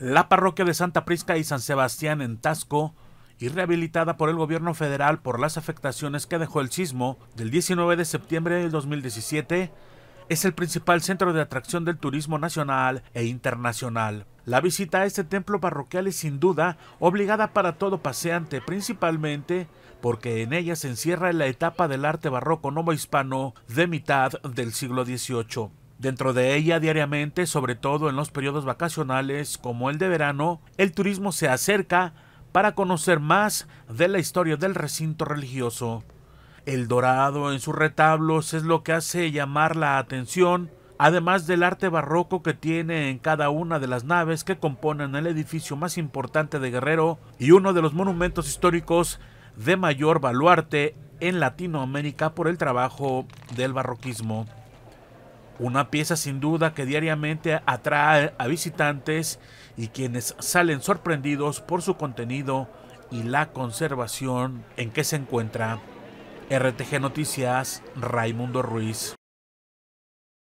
La parroquia de Santa Prisca y San Sebastián en Tasco y rehabilitada por el gobierno federal por las afectaciones que dejó el sismo del 19 de septiembre del 2017, es el principal centro de atracción del turismo nacional e internacional. La visita a este templo parroquial es sin duda obligada para todo paseante, principalmente porque en ella se encierra la etapa del arte barroco novohispano de mitad del siglo XVIII. Dentro de ella diariamente, sobre todo en los periodos vacacionales como el de verano, el turismo se acerca para conocer más de la historia del recinto religioso. El dorado en sus retablos es lo que hace llamar la atención, además del arte barroco que tiene en cada una de las naves que componen el edificio más importante de Guerrero y uno de los monumentos históricos de mayor baluarte en Latinoamérica por el trabajo del barroquismo. Una pieza sin duda que diariamente atrae a visitantes y quienes salen sorprendidos por su contenido y la conservación en que se encuentra. RTG Noticias, Raimundo Ruiz.